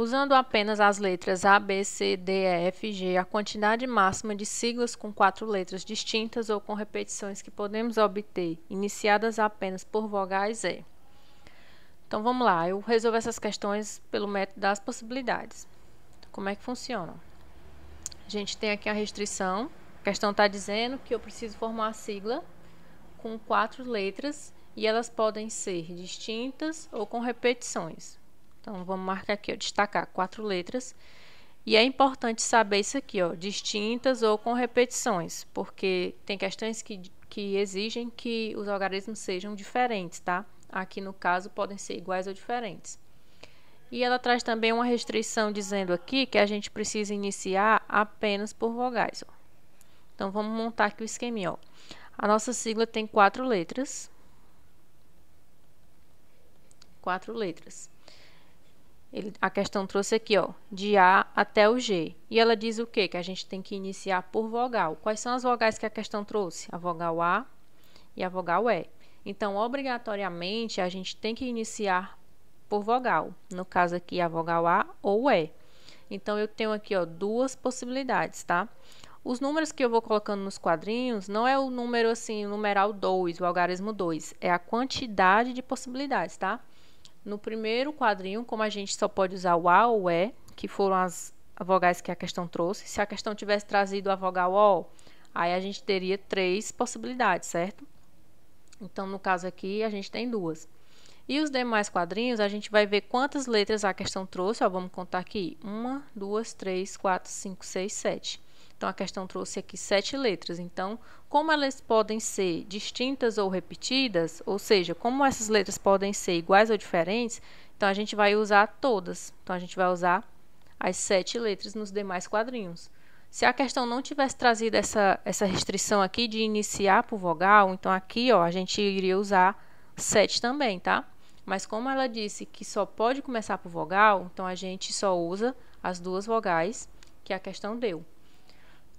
Usando apenas as letras A, B, C, D, E, F, G, a quantidade máxima de siglas com quatro letras distintas ou com repetições que podemos obter, iniciadas apenas por vogais, é. Então vamos lá, eu resolvo essas questões pelo método das possibilidades. Como é que funciona? A gente tem aqui a restrição. A questão está dizendo que eu preciso formar a sigla com quatro letras e elas podem ser distintas ou com repetições. Então, vamos marcar aqui, ó, destacar quatro letras. E é importante saber isso aqui, ó, distintas ou com repetições, porque tem questões que, que exigem que os algarismos sejam diferentes, tá? Aqui, no caso, podem ser iguais ou diferentes. E ela traz também uma restrição dizendo aqui que a gente precisa iniciar apenas por vogais. Ó. Então, vamos montar aqui o esqueminha. Ó. A nossa sigla tem quatro letras. Quatro letras. Ele, a questão trouxe aqui, ó, de A até o G. E ela diz o quê? Que a gente tem que iniciar por vogal. Quais são as vogais que a questão trouxe? A vogal A e a vogal E. Então, obrigatoriamente, a gente tem que iniciar por vogal. No caso aqui, a vogal A ou E. Então, eu tenho aqui, ó, duas possibilidades, tá? Os números que eu vou colocando nos quadrinhos não é o número assim, o numeral 2, o algarismo 2, é a quantidade de possibilidades, tá? No primeiro quadrinho, como a gente só pode usar o A ou o E, que foram as vogais que a questão trouxe, se a questão tivesse trazido a vogal O, aí a gente teria três possibilidades, certo? Então, no caso aqui, a gente tem duas. E os demais quadrinhos, a gente vai ver quantas letras a questão trouxe. Ó, vamos contar aqui: uma, duas, três, quatro, cinco, seis, sete. Então a questão trouxe aqui sete letras. Então, como elas podem ser distintas ou repetidas, ou seja, como essas letras podem ser iguais ou diferentes, então a gente vai usar todas. Então a gente vai usar as sete letras nos demais quadrinhos. Se a questão não tivesse trazido essa, essa restrição aqui de iniciar por vogal, então aqui ó, a gente iria usar sete também, tá? Mas como ela disse que só pode começar por vogal, então a gente só usa as duas vogais que a questão deu.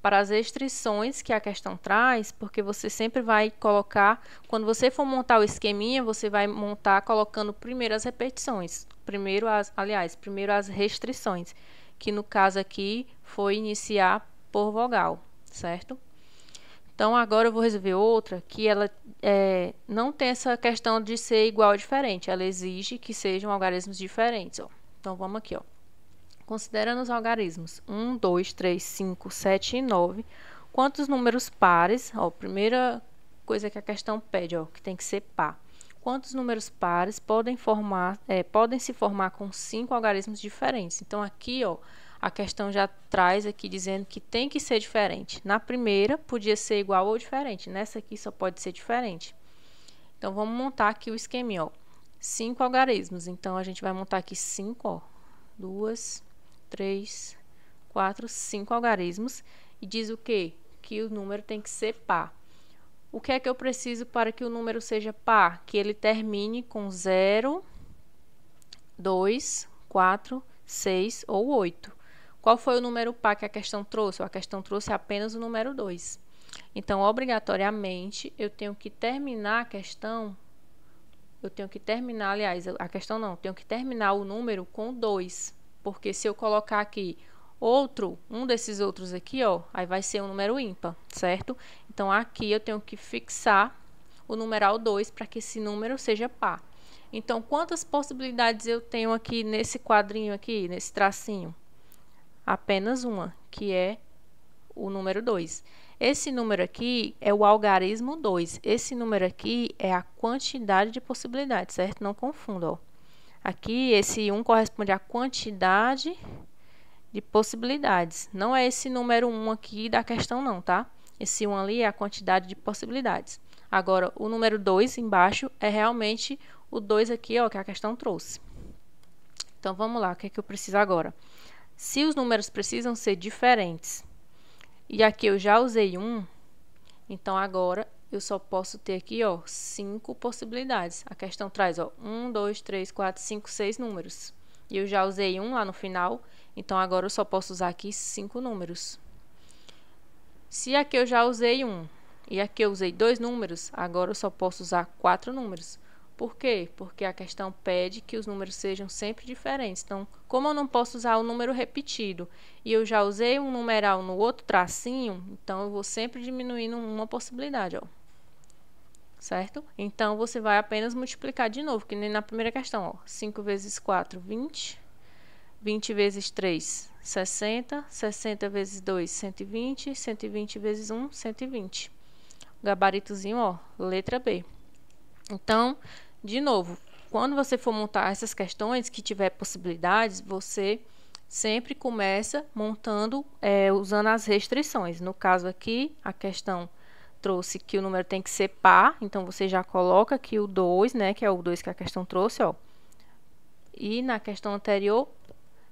para as restrições que a questão traz, porque você sempre vai colocar, quando você for montar o esqueminha, você vai montar colocando primeiro as repetições, primeiro as, aliás, primeiro as restrições, que no caso aqui foi iniciar por vogal, certo? Então agora eu vou resolver outra que ela é, não tem essa questão de ser igual ou diferente, ela exige que sejam algarismos diferentes. Ó. Então vamos aqui, ó. Considerando os algarismos 1, 2, 3, 5, 7 e 9, quantos números pares, ó, primeira coisa que a questão pede, ó, que tem que ser par. Quantos números pares podem, formar, é, podem se formar com cinco algarismos diferentes? Então, aqui, ó, a questão já traz aqui dizendo que tem que ser diferente. Na primeira, podia ser igual ou diferente. Nessa aqui, só pode ser diferente. Então, vamos montar aqui o esqueminha, ó. Cinco algarismos. Então, a gente vai montar aqui cinco, ó. Duas, três, quatro, cinco algarismos e diz o quê? Que o número tem que ser par. O que é que eu preciso para que o número seja par? Que ele termine com 0, 2, 4, 6 ou 8. Qual foi o número par que a questão trouxe? A questão trouxe apenas o número 2. Então, obrigatoriamente, eu tenho que terminar a questão. Eu tenho que terminar, aliás, a questão não, eu tenho que terminar o número com 2 porque se eu colocar aqui outro, um desses outros aqui, ó, aí vai ser um número ímpar, certo? Então, aqui eu tenho que fixar o numeral 2 para que esse número seja par. Então, quantas possibilidades eu tenho aqui nesse quadrinho aqui, nesse tracinho? Apenas uma, que é o número 2. Esse número aqui é o algarismo 2. Esse número aqui é a quantidade de possibilidades, certo? Não confunda, ó. Aqui, esse 1 corresponde à quantidade de possibilidades. Não é esse número 1 aqui da questão, não, tá? Esse 1 ali é a quantidade de possibilidades. Agora, o número 2 embaixo é realmente o 2 aqui, ó, que a questão trouxe. Então, vamos lá, o que, é que eu preciso agora? Se os números precisam ser diferentes, e aqui eu já usei um, então agora eu só posso ter aqui, ó, cinco possibilidades. A questão traz, ó, um, dois, três, quatro, cinco, seis números. E eu já usei um lá no final, então agora eu só posso usar aqui cinco números. Se aqui eu já usei um e aqui eu usei dois números, agora eu só posso usar quatro números. Por quê? Porque a questão pede que os números sejam sempre diferentes. Então, como eu não posso usar o número repetido e eu já usei um numeral no outro tracinho, então eu vou sempre diminuindo uma possibilidade, ó certo? Então, você vai apenas multiplicar de novo, que nem na primeira questão, ó. 5 vezes 4, 20. 20 vezes 3, 60. 60 vezes 2, 120. 120 vezes 1, 120. Gabaritozinho, ó, letra B. Então, de novo, quando você for montar essas questões, que tiver possibilidades, você sempre começa montando, é, usando as restrições. No caso aqui, a questão trouxe que o número tem que ser par, então você já coloca aqui o 2, né, que é o 2 que a questão trouxe, ó. E na questão anterior,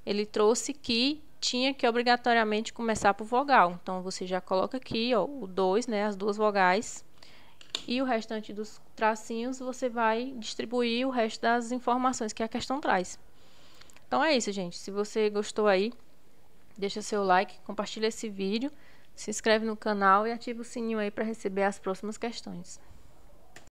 ele trouxe que tinha que obrigatoriamente começar por vogal. Então você já coloca aqui, ó, o 2, né, as duas vogais. E o restante dos tracinhos você vai distribuir o resto das informações que a questão traz. Então é isso, gente. Se você gostou aí, deixa seu like, compartilha esse vídeo se inscreve no canal e ativa o sininho aí para receber as próximas questões.